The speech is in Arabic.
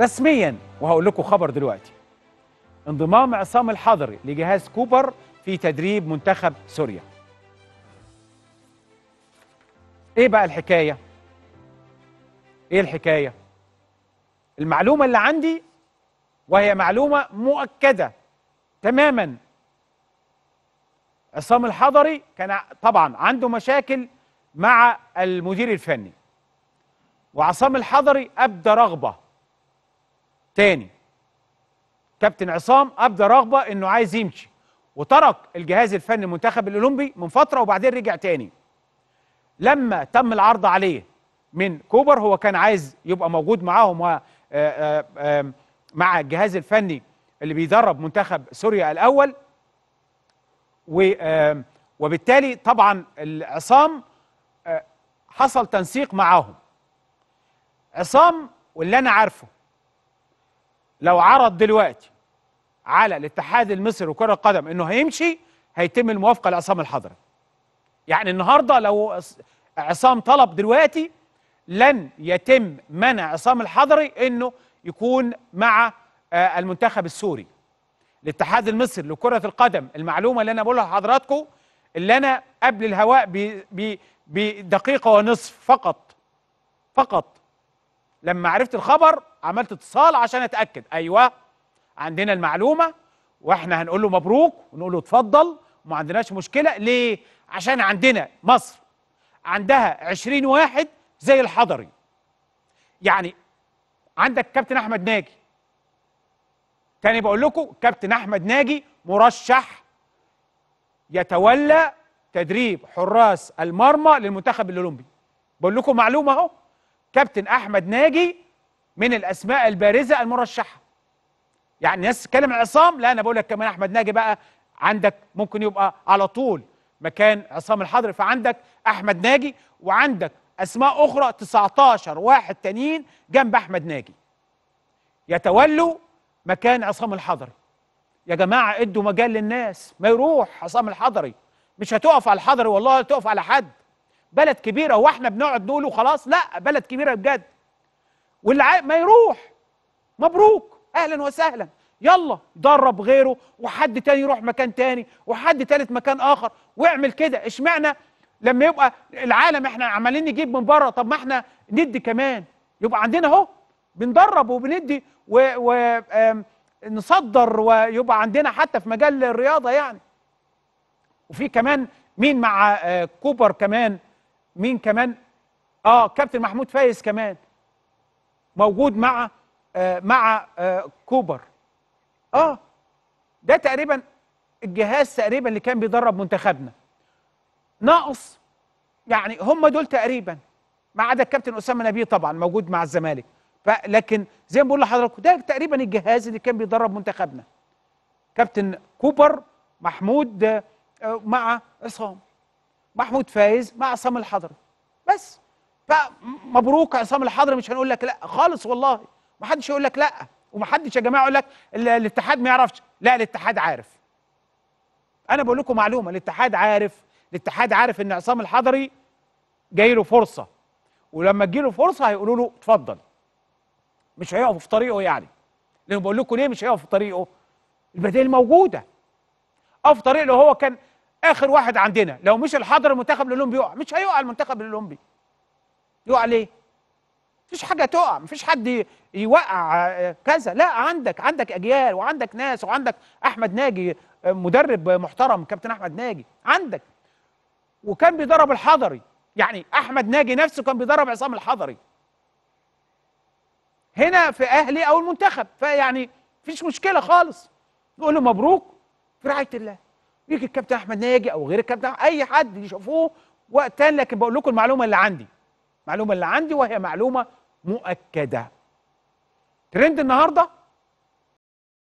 رسميا وهقول لكم خبر دلوقتي انضمام عصام الحضري لجهاز كوبر في تدريب منتخب سوريا ايه بقى الحكايه ايه الحكايه المعلومه اللي عندي وهي معلومه مؤكده تماما عصام الحضري كان طبعا عنده مشاكل مع المدير الفني وعصام الحضري ابدى رغبه تاني كابتن عصام ابدى رغبه انه عايز يمشي وترك الجهاز الفني المنتخب الاولمبي من فتره وبعدين رجع تاني لما تم العرض عليه من كوبر هو كان عايز يبقى موجود معاهم و آه، آه، مع الجهاز الفني اللي بيدرب منتخب سوريا الاول و وبالتالي طبعا عصام آه، حصل تنسيق معاهم عصام واللي انا عارفه لو عرض دلوقتي على الاتحاد المصري وكرة القدم انه هيمشي هيتم الموافقة لعصام الحضري يعني النهاردة لو عصام طلب دلوقتي لن يتم منع عصام الحضري انه يكون مع آه، المنتخب السوري الاتحاد المصري لكرة القدم المعلومة اللي انا بقولها لحضراتكم اللي انا قبل الهواء بدقيقة ونصف فقط فقط لما عرفت الخبر عملت اتصال عشان اتاكد ايوه عندنا المعلومه واحنا هنقول له مبروك ونقول له اتفضل وما عندناش مشكله ليه عشان عندنا مصر عندها 20 واحد زي الحضري يعني عندك كابتن احمد ناجي تاني بقول لكم كابتن احمد ناجي مرشح يتولى تدريب حراس المرمى للمنتخب الاولمبي بقول لكم معلومه اهو كابتن احمد ناجي من الاسماء البارزه المرشحه يعني الناس تتكلم عصام لا انا بقول لك كمان احمد ناجي بقى عندك ممكن يبقى على طول مكان عصام الحضري فعندك احمد ناجي وعندك اسماء اخرى 19 واحد تانيين جنب احمد ناجي يتولوا مكان عصام الحضري يا جماعه ادوا مجال للناس ما يروح عصام الحضري مش هتقف على الحضري والله هتقف على حد بلد كبيره واحنا بنقعد نقول خلاص لا بلد كبيره بجد واللي ما يروح مبروك اهلا وسهلا يلا درب غيره وحد تاني يروح مكان تاني وحد تالت مكان اخر واعمل كده اشمعنى لما يبقى العالم احنا عمالين نجيب من بره طب ما احنا ندي كمان يبقى عندنا اهو بندرب وبندي ونصدر ويبقى عندنا حتى في مجال الرياضه يعني وفي كمان مين مع آه، كوبر كمان مين كمان اه كابتن محمود فايز كمان موجود مع آه مع آه كوبر اه ده تقريبا الجهاز تقريبا اللي كان بيدرب منتخبنا ناقص يعني هم دول تقريبا ما عدا الكابتن اسامه نبيه طبعا موجود مع الزمالك لكن زي ما بقول لحضراتكم ده تقريبا الجهاز اللي كان بيدرب منتخبنا كابتن كوبر محمود آه، مع عصام محمود فايز مع عصام الحضري بس فمبروك عصام الحضري مش هنقول لك لا خالص والله محدش يقول لك لا ومحدش يا جماعه يقول لك الاتحاد ما يعرفش لا الاتحاد عارف انا بقول لكم معلومه الاتحاد عارف الاتحاد عارف ان عصام الحضري جاي له فرصه ولما تجي له فرصه هيقولوا له اتفضل مش هيقفوا في طريقه يعني لان بقول لكم ليه مش هيقفوا في طريقه البديل موجوده او أه، في طريقه هو كان اخر واحد عندنا لو مش الحضر المنتخب الاولمبي يقع مش هيقع المنتخب الاولمبي يقع ليه مفيش حاجه تقع مفيش حد يوقع آه، كذا لا عندك عندك اجيال وعندك ناس وعندك احمد ناجي آه، مدرب محترم كابتن احمد ناجي عندك وكان بيدرب الحضري يعني احمد ناجي نفسه كان بيدرب عصام الحضري هنا في اهلي او المنتخب فيعني مفيش مشكله خالص نقول له مبروك في رعايه الله يجي الكابتن احمد ناجي او غير الكابتن اي حد يشوفوه وقتها لكن بقول لكم المعلومه اللي عندي المعلومه اللي عندي وهي معلومه مؤكده ترند النهارده